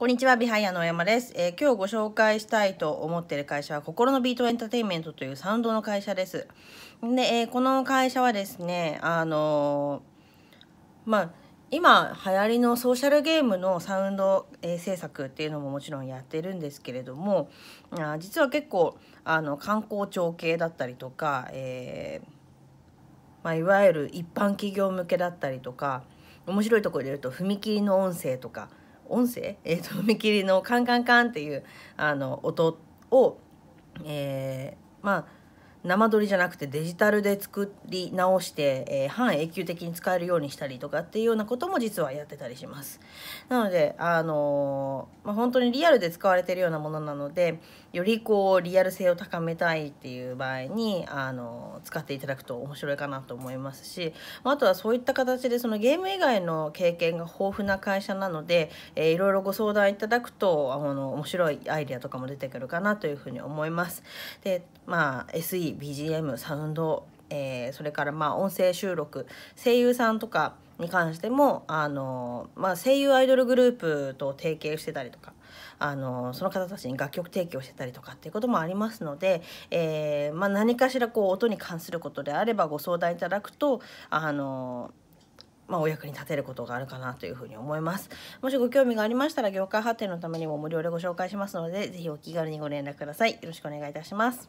こんにちは、ビハイアの山です、えー、今日ご紹介したいと思っている会社は、心のビートエンターテインメントというサウンドの会社です。で、えー、この会社はですね、あのー、まあ、今流行りのソーシャルゲームのサウンド、え制作っていうのももちろんやってるんですけれどもあ実は結構あの観光庁系だったりとか、えまあ、いわゆる一般企業向けだったりとか面白いところで言うと踏切の音声とか音声、えーと、踏切のカンカンカンっていうあの音を、えー、まあ生撮りじゃなくてデジタルで作り直して、えー、半永久的に使えるようにしたりとかっていうようなことも実はやってたりします。なので、あのー、まあ、本当にリアルで使われてるようなものなのでよりこうリアル性を高めたいっていう場合に、あのー、使っていただくと面白いかなと思いますし、まあ、あとはそういった形でそのゲーム以外の経験が豊富な会社なので、えー、いろいろご相談いただくとあの面白いアイディアとかも出てくるかなというふうに思います。でまあ SE BGM サウンド、えー、それからまあ音声収録声優さんとかに関してもあの、まあ、声優アイドルグループと提携してたりとかあのその方たちに楽曲提供してたりとかっていうこともありますので、えー、まあ、何かしらこう音に関することであればご相談いただくとあのまあ、お役に立てることがあるかなというふに思います。もしご興味がありましたら業界発展のためにも無料でご紹介しますので、是非お気軽にご連絡ください。よろしくお願いいたします。